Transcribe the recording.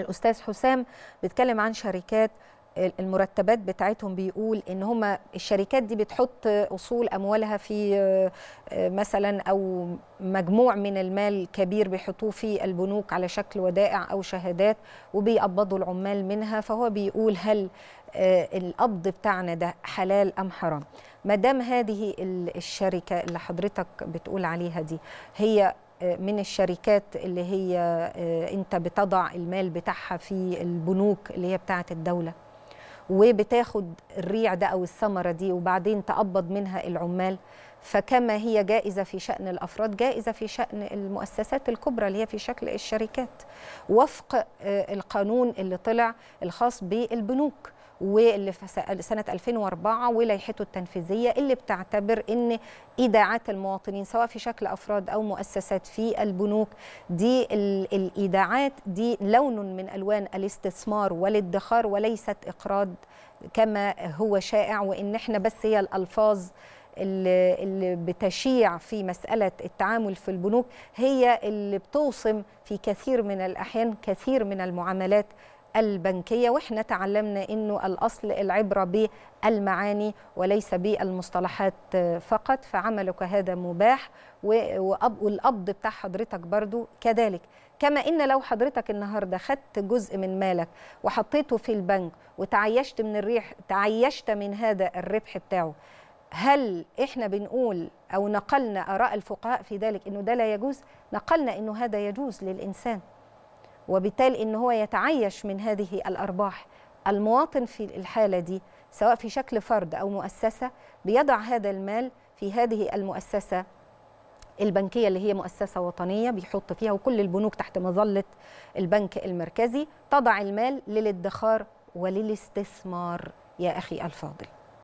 الاستاذ حسام بيتكلم عن شركات المرتبات بتاعتهم بيقول ان هم الشركات دي بتحط اصول اموالها في آه، مثلا او مجموع من المال كبير بيحطوه في البنوك على شكل ودائع او شهادات وبيقبضوا العمال منها فهو بيقول هل آه، القبض بتاعنا ده حلال ام حرام ما دام هذه الشركه اللي حضرتك بتقول عليها دي هي من الشركات اللي هي آه، انت بتضع المال بتاعها في البنوك اللي هي بتاعه الدوله وبتاخد الريع ده او الثمره دي وبعدين تقبض منها العمال فكما هي جائزة في شأن الأفراد جائزة في شأن المؤسسات الكبرى اللي هي في شكل الشركات وفق آه، القانون اللي طلع الخاص بالبنوك واللي في سنة 2004 ولايحته التنفيذية اللي بتعتبر أن إيداعات المواطنين سواء في شكل أفراد أو مؤسسات في البنوك دي الإيداعات دي لون من ألوان الاستثمار والادخار وليست إقراض كما هو شائع وإن إحنا بس هي الألفاظ اللي, اللي بتشيع في مسألة التعامل في البنوك هي اللي بتوصم في كثير من الأحيان كثير من المعاملات البنكية وإحنا تعلمنا أنه الأصل العبرة بالمعاني وليس بالمصطلحات فقط فعملك هذا مباح والقبض بتاع حضرتك برضو كذلك كما ان لو حضرتك النهارده خدت جزء من مالك وحطيته في البنك وتعيشت من الريح تعيشت من هذا الربح بتاعه هل احنا بنقول او نقلنا اراء الفقهاء في ذلك انه ده لا يجوز نقلنا انه هذا يجوز للانسان وبالتالي ان هو يتعيش من هذه الارباح المواطن في الحاله دي سواء في شكل فرد او مؤسسه بيضع هذا المال في هذه المؤسسه البنكية اللي هي مؤسسة وطنية بيحط فيها وكل البنوك تحت مظلة البنك المركزي تضع المال للادخار وللاستثمار يا أخي الفاضل